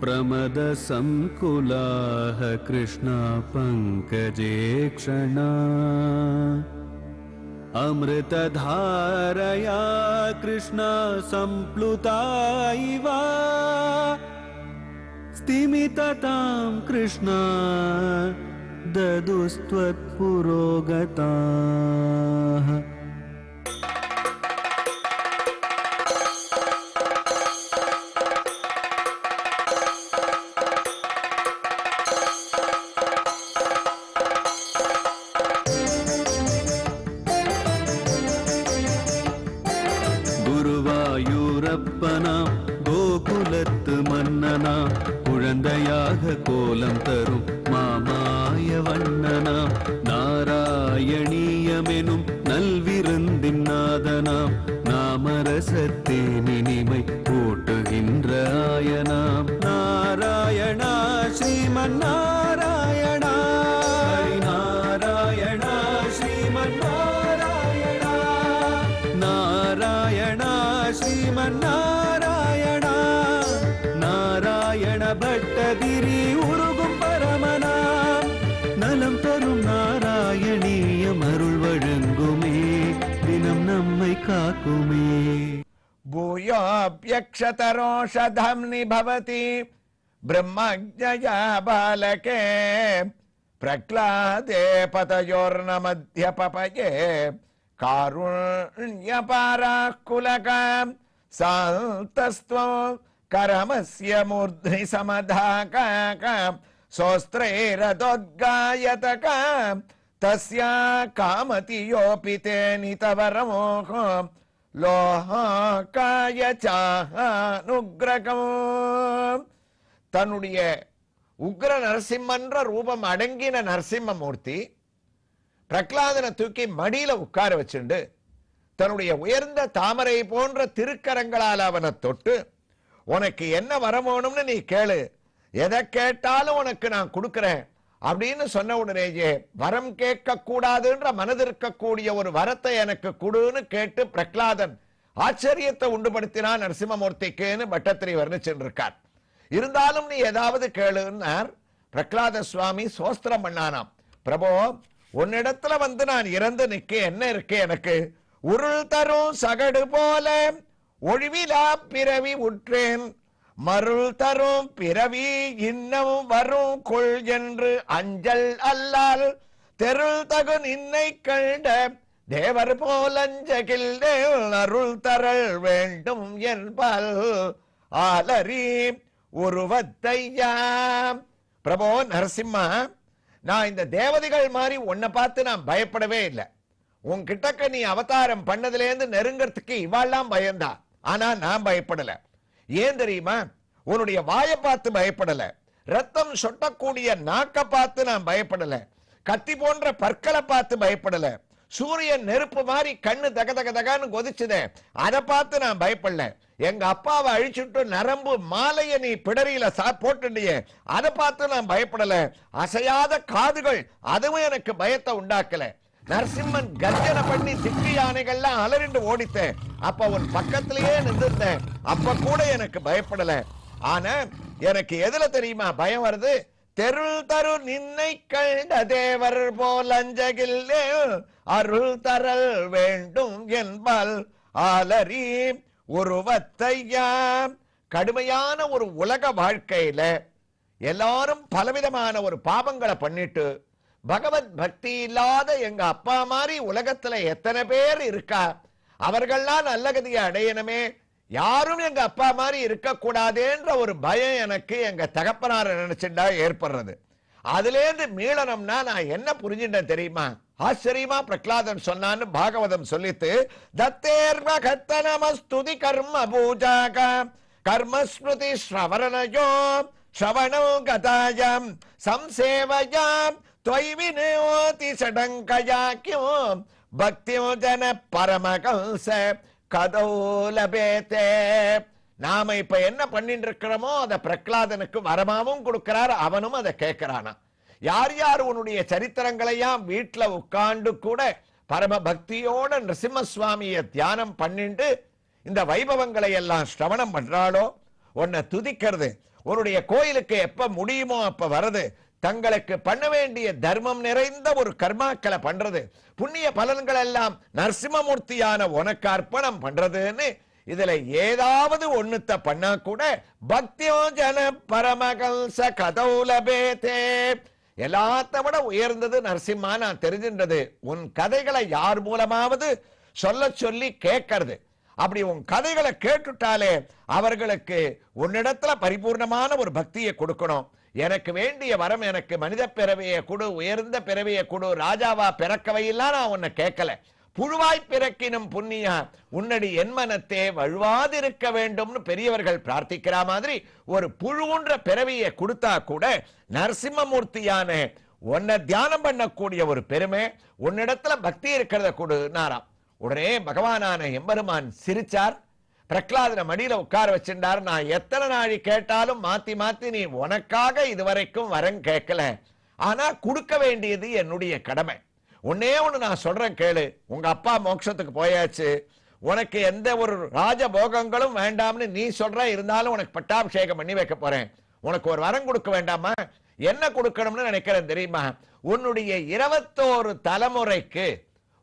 प्रमदसङ्कुलाः कृष्णा पङ्कजे क्षणा अमृतधारया कृष्णा सम्प्लुता इव स्तिमिततां कृष्ण ददुस्त्वत्पुरोगताः நலமெனும் நல்விருந்தின் நாதனாம் நாமரசத்தே நினிமை போட்டுகின்ற நாராயணா ஸ்ரீமன்னா कुमे भूयोऽप्यक्षतरोषधम्नि भवति ब्रह्मज्ञया बालके प्रह्लादे पतयोर्नमध्यपपये कारुण्यपाराः कुलकाम् सान्तस्त्वम् करमस्य मूर्ध्नि समधाका सोस्त्रैरदोद्गायतका तस्या कामतियोऽपि ते नितवरमोः லோகாய சானுகிரகம் தன்னுடைய உக்ர நரசிம்மன்ற ரூபம் அடங்கின நரசிம்மமூர்த்தி பிரகலாதனை தூக்கி மடியில உட்கார வச்சுண்டு தன்னுடைய உயர்ந்த தாமரை போன்ற திருக்கரங்களால் அவனை தொட்டு உனக்கு என்ன வரமோனும்னு நீ கேளு எதை கேட்டாலும் உனக்கு நான் கொடுக்கிறேன் அப்படின்னு சொன்ன உடனேயே வரம் கேட்க கூடாதுன்ற மனதிற்கக்கூடிய ஒரு வரத்தை எனக்கு கொடுன்னு கேட்டு பிரகலாதன் ஆச்சரியத்தை உண்டுபடுத்தினான் நரசிம்மமூர்த்திக்குன்னு பட்டத்திரி வர்ணிச்சிருக்கார் இருந்தாலும் நீ ஏதாவது கேளுன்னார் பிரகலாத சுவாமி சோஸ்திரம் பண்ணானாம் பிரபோ உன்னிடத்துல வந்து நான் இறந்து நிக்க என்ன இருக்கு எனக்கு உருள் தரும் சகடு போல ஒழிவிலா பிறவி உற்றேன் மருள் தரும் பிறவி இன்னும் வரும் கொள் என்று அஞ்சல் அல்லால் தெருள் தகு நின்னை கண்ட தேவர் போலஞ்சகில் அருள் தரல் வேண்டும் என்பால் ஆலரி உருவத்தையா பிரபோ நரசிம்மா நான் இந்த தேவதைகள் மாதிரி உன்னை பார்த்து நான் பயப்படவே இல்லை உன்கிட்டக்க நீ அவதாரம் பண்ணதுலேருந்து நெருங்கிறதுக்கு இவாள்லாம் பயந்தா ஆனா நான் பயப்படலை ஏன் தெரியுமா உன்னுடைய வாயை பார்த்து பயப்படல ரத்தம் சொட்டக்கூடிய நாக்க பார்த்து நான் பயப்படல கத்தி போன்ற பற்களை பார்த்து பயப்படல சூரியன் நெருப்பு மாதிரி கண்ணு தக தக தகான்னு கொதிச்சுதே அதை பார்த்து நான் பயப்படல எங்க அப்பாவை அழிச்சுட்டு நரம்பு மாலையை நீ பிடரியில சா போட்டுண்டிய அதை பார்த்து நான் பயப்படல அசையாத காதுகள் அதுவும் எனக்கு பயத்தை உண்டாக்கல நரசிம்மன் கர்ஜனை பண்ணி சிக்கு யானைகள்லாம் அலறிண்டு ஓடித்தேன் அப்ப அவன் பக்கத்திலேயே நின்றுருந்தேன் அப்ப கூட எனக்கு பயப்படல ஆனா எனக்கு எதுல தெரியுமா பயம் வருது தெருள் தரு நின்னை கண்ட தேவர் போல் அஞ்சகில்லே அருள் தரல் வேண்டும் என்பால் ஆலரி உருவத்தையா கடுமையான ஒரு உலக வாழ்க்கையில எல்லாரும் பலவிதமான ஒரு பாபங்களை பண்ணிட்டு பகவத் பக்தி இல்லாத எங்க அப்பா மாதிரி உலகத்துல எத்தனை பேர் இருக்கா அவர்கள்லாம் நல்ல கதியை அடையணுமே யாரும் எங்க அப்பா மாதிரி இருக்கக்கூடாதேன்ற ஒரு பயம் எனக்கு எங்க தகப்பனார நினைச்சுட்டா ஏற்படுறது அதுல இருந்து மீளனம்னா நான் என்ன புரிஞ்சுட்டேன் தெரியுமா ஆச்சரியமா பிரகலாதன் சொன்னான்னு பாகவதம் சொல்லித்து தத்தேர் கத்த நமஸ்துதி கர்ம பூஜாக கர்மஸ்மிருதி ஸ்ரவரணயோ ஸ்ரவணோ கதாயம் சம்சேவயாம் त्वयिविनोऽतिषडङ्कयाख्यो பக்தியோஜன பரமகம்ச கதோலபேத்தே நாம இப்ப என்ன பண்ணிட்டு இருக்கிறோமோ அதை பிரகலாதனுக்கு வரமாவும் கொடுக்கிறார் அவனும் அதை கேட்கிறானா யார் யார் உன்னுடைய சரித்திரங்களையாம் வீட்டில் உட்காண்டு கூட பரம பக்தியோட நரசிம்மசுவாமியை தியானம் பண்ணிட்டு இந்த வைபவங்களை எல்லாம் ஸ்ரவணம் பண்றாளோ உன்னை துதிக்கிறது உன்னுடைய கோயிலுக்கு எப்ப முடியுமோ அப்ப வருது தங்களுக்கு பண்ண வேண்டிய தர்மம் நிறைந்த ஒரு கர்மாக்களை பண்றது புண்ணிய பலன்கள் எல்லாம் நரசிம்மமூர்த்தியான உனக்கு அர்ப்பணம் பண்றதுன்னு இதுல ஏதாவது ஒண்ணுத்த பண்ணா கூட பக்தியோஜன ஜன பரமகல்ச கதௌலபேதே எல்லாத்த விட உயர்ந்தது நரசிம்மா நான் தெரிஞ்சின்றது உன் கதைகளை யார் மூலமாவது சொல்ல சொல்லி கேட்கறது அப்படி உன் கதைகளை கேட்டுட்டாலே அவர்களுக்கு உன்னிடத்துல பரிபூர்ணமான ஒரு பக்தியை கொடுக்கணும் எனக்கு வேண்டிய வரம் எனக்கு மனித பிறவையை கொடு உயர்ந்த பிறவையை கொடு ராஜாவா பிறக்கவையெல்லாம் நான் உன்னை கேட்கல புழுவாய் பிறக்கினும் புண்ணியா உன்னடி என் மனத்தே வழுவாதிருக்க வேண்டும்னு பெரியவர்கள் பிரார்த்திக்கிற மாதிரி ஒரு புழுன்ற பிறவியை கொடுத்தா கூட நரசிம்மமூர்த்தியான உன்னை தியானம் பண்ணக்கூடிய ஒரு பெருமை உன்னிடத்துல பக்தி இருக்கிறத கொடுனாராம் உடனே பகவானான எம்பெருமான் சிரிச்சார் பிரகலாதனை மடியில உட்கார வச்சிருந்தாரு நான் எத்தனை நாளி கேட்டாலும் மாத்தி மாத்தி நீ உனக்காக இதுவரைக்கும் வரம் கேட்கல ஆனா கொடுக்க வேண்டியது என்னுடைய கடமை உன்னே ஒன்று நான் சொல்றேன் கேளு உங்க அப்பா மோட்சத்துக்கு போயாச்சு உனக்கு எந்த ஒரு ராஜபோகங்களும் வேண்டாம்னு நீ சொல்ற இருந்தாலும் உனக்கு பட்டாபிஷேகம் பண்ணி வைக்க போறேன் உனக்கு ஒரு வரம் கொடுக்க வேண்டாமா என்ன கொடுக்கணும்னு நினைக்கிறேன் தெரியுமா உன்னுடைய இருபத்தோரு தலைமுறைக்கு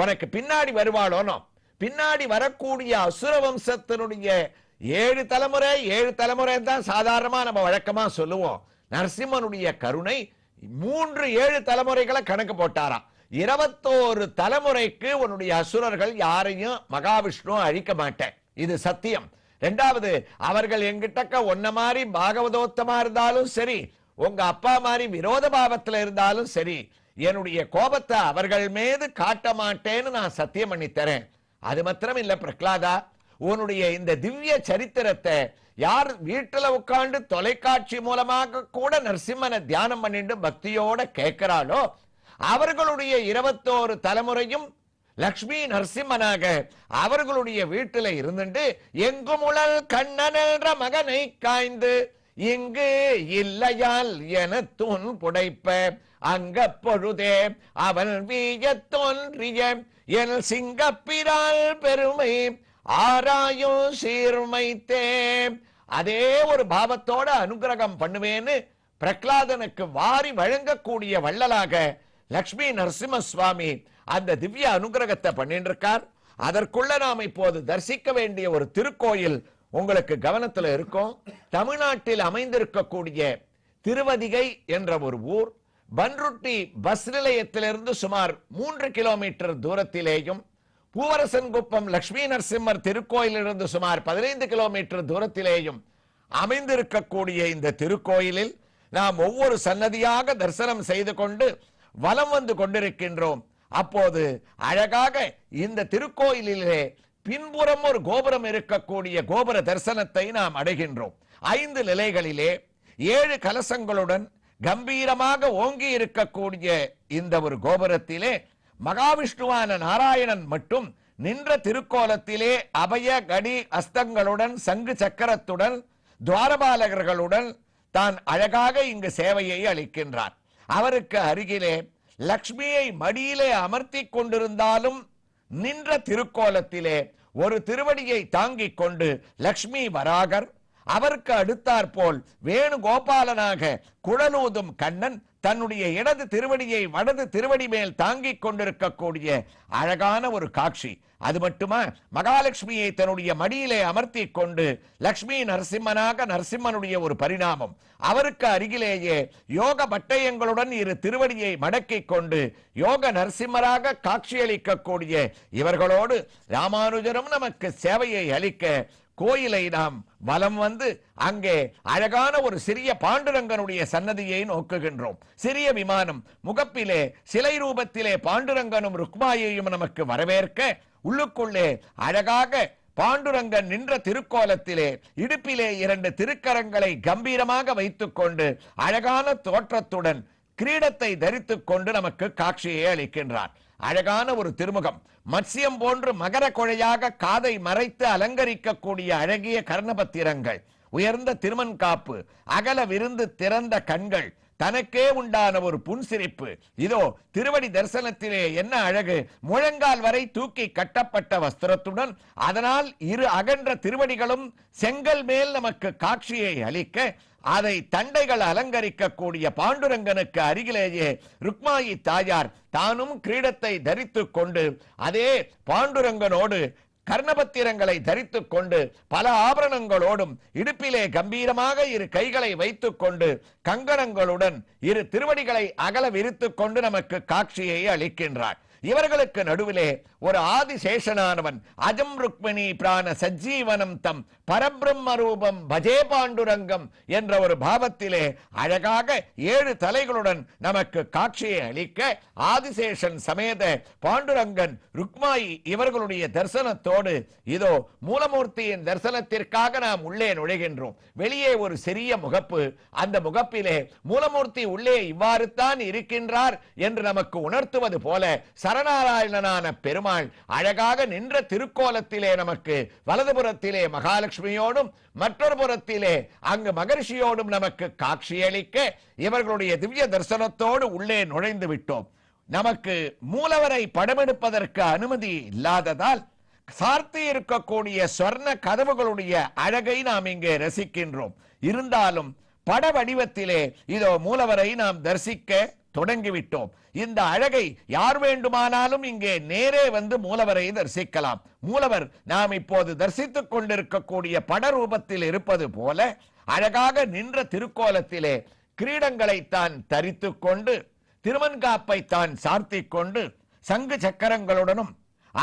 உனக்கு பின்னாடி வருவாளோனோ பின்னாடி வரக்கூடிய அசுர வம்சத்தினுடைய ஏழு தலைமுறை ஏழு தலைமுறை தான் சாதாரணமா நம்ம வழக்கமா சொல்லுவோம் நரசிம்மனுடைய கருணை மூன்று ஏழு தலைமுறைகளை கணக்கு போட்டாராம் இருபத்தோரு தலைமுறைக்கு உன்னுடைய அசுரர்கள் யாரையும் மகாவிஷ்ணு அழிக்க மாட்டேன் இது சத்தியம் ரெண்டாவது அவர்கள் எங்கிட்டக்க ஒன்ன மாதிரி பாகவதோத்தமா இருந்தாலும் சரி உங்க அப்பா மாதிரி விரோத பாவத்தில் இருந்தாலும் சரி என்னுடைய கோபத்தை அவர்கள் மீது காட்ட மாட்டேன்னு நான் சத்தியம் பண்ணி தரேன் அது மாத்திரம் இல்ல பிரகலாதா உன்னுடைய இந்த திவ்ய சரித்திரத்தை யார் வீட்டில் உட்காந்து தொலைக்காட்சி மூலமாக கூட நரசிம்மனை தியானம் பண்ணிட்டு பக்தியோட கேட்கிறாளோ அவர்களுடைய இருபத்தோரு தலைமுறையும் லக்ஷ்மி நரசிம்மனாக அவர்களுடைய வீட்டில் இருந்துட்டு எங்குமுழல் கண்ணன் என்ற மகனை காய்ந்து இங்கு இல்லையால் என தூண் புடைப்ப அங்கப்பொழுதே அவன் வீயத் தோன்றிய என் சிங்கப்பிரால் பெருமை ஆராயும் சீர்மைத்தே அதே ஒரு பாவத்தோட அனுகிரகம் பண்ணுவேன்னு பிரகலாதனுக்கு வாரி வழங்கக்கூடிய வள்ளலாக லக்ஷ்மி நரசிம்ம சுவாமி அந்த திவ்ய அனுகிரகத்தை பண்ணிட்டு இருக்கார் அதற்குள்ள நாம் இப்போது தரிசிக்க வேண்டிய ஒரு திருக்கோயில் உங்களுக்கு கவனத்தில் இருக்கும் தமிழ்நாட்டில் அமைந்திருக்கக்கூடிய திருவதிகை என்ற ஒரு ஊர் பன்ருட்டி பஸ் நிலையத்திலிருந்து சுமார் மூன்று கிலோமீட்டர் தூரத்திலேயும் பூவரசன்குப்பம் லட்சுமி நரசிம்மர் திருக்கோயிலிருந்து சுமார் பதினைந்து கிலோமீட்டர் தூரத்திலேயும் அமைந்திருக்கக்கூடிய இந்த திருக்கோயிலில் நாம் ஒவ்வொரு சன்னதியாக தரிசனம் செய்து கொண்டு வலம் வந்து கொண்டிருக்கின்றோம் அப்போது அழகாக இந்த திருக்கோயிலிலே பின்புறம் ஒரு கோபுரம் இருக்கக்கூடிய கோபுர தரிசனத்தை நாம் அடைகின்றோம் ஐந்து நிலைகளிலே ஏழு கலசங்களுடன் கம்பீரமாக ஓங்கி இருக்கக்கூடிய இந்த ஒரு கோபுரத்திலே மகாவிஷ்ணுவான நாராயணன் மட்டும் நின்ற திருக்கோலத்திலே அபய கடி அஸ்தங்களுடன் சங்கு சக்கரத்துடன் துவாரபாலகர்களுடன் தான் அழகாக இங்கு சேவையை அளிக்கின்றார் அவருக்கு அருகிலே லக்ஷ்மியை மடியிலே அமர்த்தி கொண்டிருந்தாலும் நின்ற திருக்கோலத்திலே ஒரு திருவடியை தாங்கிக் கொண்டு லக்ஷ்மி வராகர் அவருக்கு போல் வேணுகோபாலனாக குழலூதும் கண்ணன் தன்னுடைய இடது திருவடியை வடது திருவடி மேல் தாங்கிக் கொண்டிருக்கக்கூடிய அழகான ஒரு காட்சி அது மட்டுமா மகாலட்சுமியை தன்னுடைய மடியிலே அமர்த்தி கொண்டு லக்ஷ்மி நரசிம்மனாக நரசிம்மனுடைய ஒரு பரிணாமம் அவருக்கு அருகிலேயே யோக பட்டயங்களுடன் இரு திருவடியை மடக்கிக் கொண்டு யோக நரசிம்மராக காட்சியளிக்கக்கூடிய இவர்களோடு ராமானுஜரும் நமக்கு சேவையை அளிக்க கோயிலை நாம் வலம் வந்து அங்கே அழகான ஒரு சிறிய பாண்டுரங்கனுடைய சன்னதியை நோக்குகின்றோம் சிறிய விமானம் முகப்பிலே சிலை ரூபத்திலே பாண்டுரங்கனும் ருக்மாயையும் நமக்கு வரவேற்க உள்ளுக்குள்ளே அழகாக பாண்டுரங்கன் நின்ற திருக்கோலத்திலே இடுப்பிலே இரண்டு திருக்கரங்களை கம்பீரமாக வைத்துக்கொண்டு அழகான தோற்றத்துடன் கிரீடத்தை தரித்துக் கொண்டு நமக்கு காட்சியை அளிக்கின்றான் அழகான ஒரு திருமுகம் மத்சியம் போன்று மகர கொழையாக காதை மறைத்து அலங்கரிக்கக்கூடிய அழகிய கர்ணபத்திரங்கள் உயர்ந்த திருமன் காப்பு அகல விருந்து திறந்த கண்கள் தனக்கே உண்டான ஒரு புன்சிரிப்பு இதோ திருவடி தரிசனத்திலே என்ன அழகு முழங்கால் வரை தூக்கி கட்டப்பட்ட வஸ்திரத்துடன் அதனால் இரு அகன்ற திருவடிகளும் செங்கல் மேல் நமக்கு காட்சியை அளிக்க அதை தண்டைகள் அலங்கரிக்கக்கூடிய பாண்டுரங்கனுக்கு அருகிலேயே ருக்மாயி தாயார் தானும் கிரீடத்தை தரித்து கொண்டு அதே பாண்டுரங்கனோடு கர்ணபத்திரங்களை தரித்துக் கொண்டு பல ஆபரணங்களோடும் இடுப்பிலே கம்பீரமாக இரு கைகளை வைத்துக் கொண்டு கங்கணங்களுடன் இரு திருவடிகளை அகல விரித்துக் கொண்டு நமக்கு காட்சியை அளிக்கின்றார் இவர்களுக்கு நடுவிலே ஒரு ஆதிசேஷனானவன் அஜம் ருக்மிணி பிராண சஜ்ஜீவனம் தம் பரபிரம்ம ரூபம் பஜே பாண்டுரங்கம் என்ற ஒரு பாவத்திலே அழகாக ஏழு தலைகளுடன் நமக்கு காட்சியை அளிக்க ஆதிசேஷன் சமேத பாண்டுரங்கன் ருக்மாயி இவர்களுடைய தரிசனத்தோடு இதோ மூலமூர்த்தியின் தரிசனத்திற்காக நாம் உள்ளே நுழைகின்றோம் வெளியே ஒரு சிறிய முகப்பு அந்த முகப்பிலே மூலமூர்த்தி உள்ளே இவ்வாறு தான் இருக்கின்றார் என்று நமக்கு உணர்த்துவது போல சரணாராயணனான பெருமாள் பெருமாள் அழகாக நின்ற திருக்கோலத்திலே நமக்கு வலதுபுறத்திலே மகாலட்சுமியோடும் மற்றொரு புறத்திலே அங்கு மகர்ஷியோடும் நமக்கு காட்சியளிக்க இவர்களுடைய திவ்ய தரிசனத்தோடு உள்ளே நுழைந்து விட்டோம் நமக்கு மூலவரை படமெடுப்பதற்கு அனுமதி இல்லாததால் சார்த்தி இருக்கக்கூடிய சொர்ண கதவுகளுடைய அழகை நாம் இங்கே ரசிக்கின்றோம் இருந்தாலும் பட வடிவத்திலே இதோ மூலவரை நாம் தரிசிக்க தொடங்கிவிட்டோம் இந்த அழகை யார் வேண்டுமானாலும் இங்கே நேரே வந்து மூலவரை தரிசிக்கலாம் மூலவர் நாம் இப்போது தரிசித்துக் கொண்டிருக்கக்கூடிய பட ரூபத்தில் இருப்பது போல அழகாக நின்ற திருக்கோலத்திலே கிரீடங்களைத்தான் தரித்து கொண்டு திருமன்காப்பை தான் சார்த்தி கொண்டு சங்கு சக்கரங்களுடனும்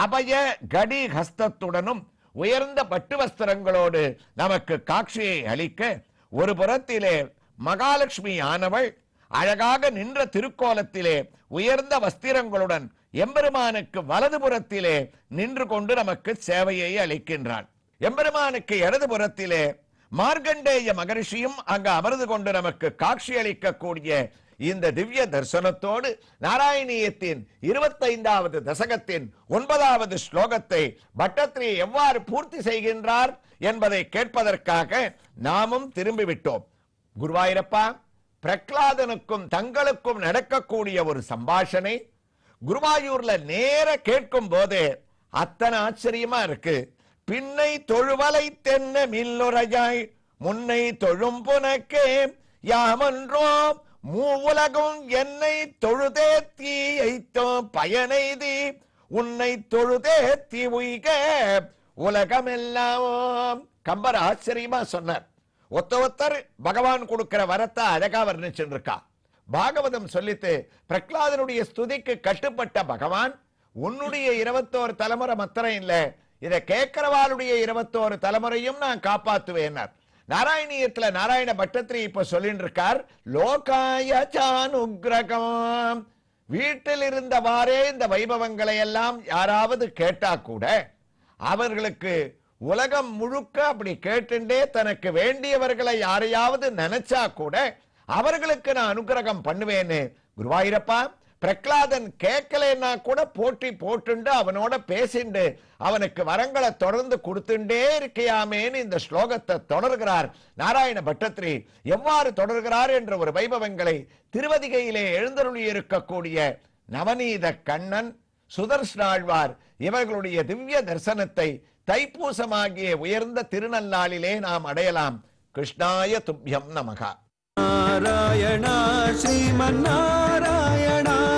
அபய கடி ஹஸ்தத்துடனும் உயர்ந்த பட்டு வஸ்திரங்களோடு நமக்கு காட்சியை அளிக்க ஒரு புறத்திலே மகாலட்சுமி ஆனவள் அழகாக நின்ற திருக்கோலத்திலே உயர்ந்த வஸ்திரங்களுடன் எம்பெருமானுக்கு வலது புறத்திலே நின்று கொண்டு நமக்கு சேவையை அளிக்கின்றாள் எம்பெருமானுக்கு இடது புறத்திலே மார்கண்டேய மகரிஷியும் அங்கு அமர்ந்து கொண்டு நமக்கு காட்சி அளிக்கக்கூடிய இந்த திவ்ய தரிசனத்தோடு நாராயணியத்தின் இருபத்தைந்தாவது தசகத்தின் ஒன்பதாவது ஸ்லோகத்தை பட்டத்ரி எவ்வாறு பூர்த்தி செய்கின்றார் என்பதை கேட்பதற்காக நாமும் திரும்பிவிட்டோம் குருவாயிரப்பா பிரகலாதனுக்கும் தங்களுக்கும் நடக்கக்கூடிய ஒரு சம்பாஷனை குருவாயூர்ல நேர கேட்கும் போதே அத்தனை ஆச்சரியமா இருக்கு பின்னை தொழுவலை தென்ன மில்லுரையாய் முன்னை தொழும் புனக்கே யாமன்றோம் மூவுலகும் என்னை தொழுதே தீயைத்தோ பயனைதி உன்னை தொழுதே தீ உய்க உலகமெல்லாம் கம்பர் ஆச்சரியமா சொன்னார் ஒத்த ஒத்தர் பகவான் கொடுக்கிற வரத்தை அழகா வர்ணிச்சிருக்கா இருக்கா பாகவதம் சொல்லித்து பிரகலாதனுடைய ஸ்துதிக்கு கட்டுப்பட்ட பகவான் உன்னுடைய இருபத்தோரு தலைமுறை மத்திரம் இல்லை இதை கேட்கிறவாளுடைய இருபத்தோரு தலைமுறையும் நான் காப்பாத்துவேன்னார் நாராயணியத்துல நாராயண பட்டத்திரி இப்ப சொல்லிட்டு இருக்கார் லோகாய சானுகிரகம் வீட்டில் இருந்தவாறே இந்த வைபவங்களை எல்லாம் யாராவது கேட்டா கூட அவர்களுக்கு உலகம் முழுக்க அப்படி கேட்டுண்டே தனக்கு வேண்டியவர்களை யாரையாவது நினைச்சா கூட அவர்களுக்கு நான் அனுகிரகம் பண்ணுவேன்னு குருவாயிரப்பா பிரகலாதன் கேட்கலைன்னா கூட போற்றி போட்டுண்டு அவனோட பேசிண்டு அவனுக்கு வரங்களை தொடர்ந்து கொடுத்துட்டே இருக்கையாமேன்னு இந்த ஸ்லோகத்தை தொடர்கிறார் நாராயண பட்டத்ரி எவ்வாறு தொடர்கிறார் என்ற ஒரு வைபவங்களை திருவதிகையிலே எழுந்தருளி இருக்கக்கூடிய நவநீத கண்ணன் சுதர்ஷ்டாழ்வார் இவர்களுடைய திவ்ய தரிசனத்தை தைப்பூசமாகிய உயர்ந்த திருநள்ளாளிலே நாம் அடையலாம் கிருஷ்ணாய துப்பியம் நமகா நாராயணா ஸ்ரீமன் நாராயணா